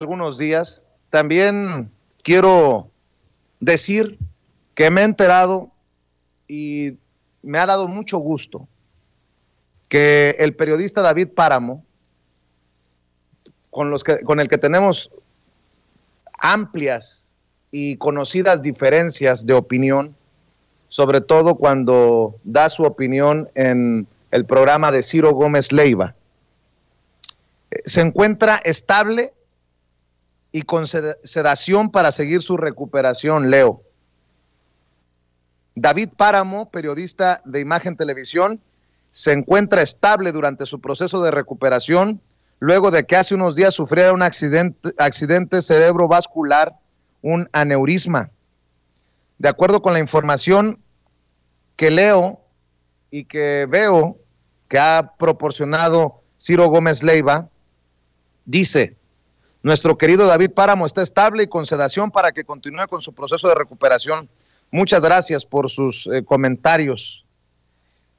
algunos días, también quiero decir que me he enterado y me ha dado mucho gusto que el periodista David Páramo, con, los que, con el que tenemos amplias y conocidas diferencias de opinión, sobre todo cuando da su opinión en el programa de Ciro Gómez Leiva, eh, se encuentra estable y con sedación para seguir su recuperación, Leo. David Páramo, periodista de Imagen Televisión, se encuentra estable durante su proceso de recuperación luego de que hace unos días sufriera un accidente, accidente cerebrovascular, un aneurisma. De acuerdo con la información que leo y que veo que ha proporcionado Ciro Gómez Leiva, dice, nuestro querido David Páramo está estable y con sedación para que continúe con su proceso de recuperación. Muchas gracias por sus eh, comentarios.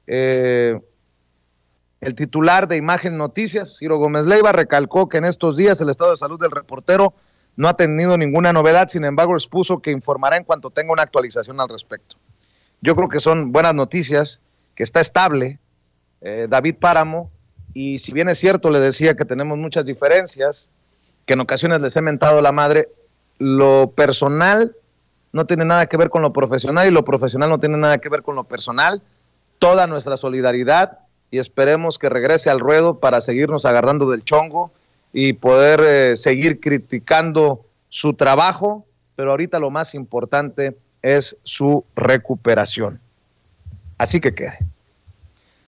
Eh, el titular de Imagen Noticias, Ciro Gómez Leiva, recalcó que en estos días el estado de salud del reportero no ha tenido ninguna novedad, sin embargo expuso que informará en cuanto tenga una actualización al respecto. Yo creo que son buenas noticias, que está estable eh, David Páramo, y si bien es cierto, le decía que tenemos muchas diferencias, que en ocasiones les he mentado la madre, lo personal no tiene nada que ver con lo profesional y lo profesional no tiene nada que ver con lo personal. Toda nuestra solidaridad y esperemos que regrese al ruedo para seguirnos agarrando del chongo y poder eh, seguir criticando su trabajo, pero ahorita lo más importante es su recuperación. Así que quede.